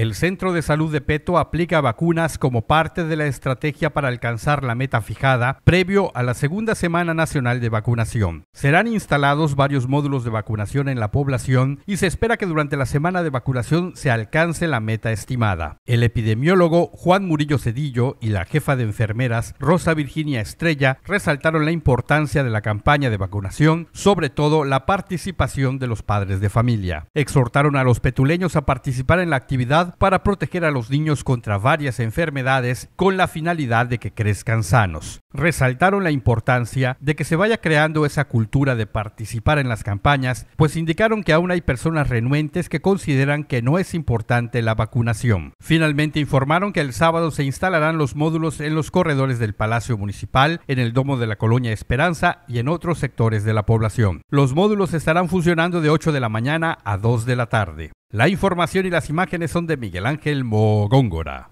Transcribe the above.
El Centro de Salud de Peto aplica vacunas como parte de la estrategia para alcanzar la meta fijada previo a la segunda semana nacional de vacunación. Serán instalados varios módulos de vacunación en la población y se espera que durante la semana de vacunación se alcance la meta estimada. El epidemiólogo Juan Murillo Cedillo y la jefa de enfermeras Rosa Virginia Estrella resaltaron la importancia de la campaña de vacunación, sobre todo la participación de los padres de familia. Exhortaron a los petuleños a participar en la actividad para proteger a los niños contra varias enfermedades con la finalidad de que crezcan sanos. Resaltaron la importancia de que se vaya creando esa cultura de participar en las campañas, pues indicaron que aún hay personas renuentes que consideran que no es importante la vacunación. Finalmente informaron que el sábado se instalarán los módulos en los corredores del Palacio Municipal, en el Domo de la Colonia Esperanza y en otros sectores de la población. Los módulos estarán funcionando de 8 de la mañana a 2 de la tarde. La información y las imágenes son de Miguel Ángel Mogóngora.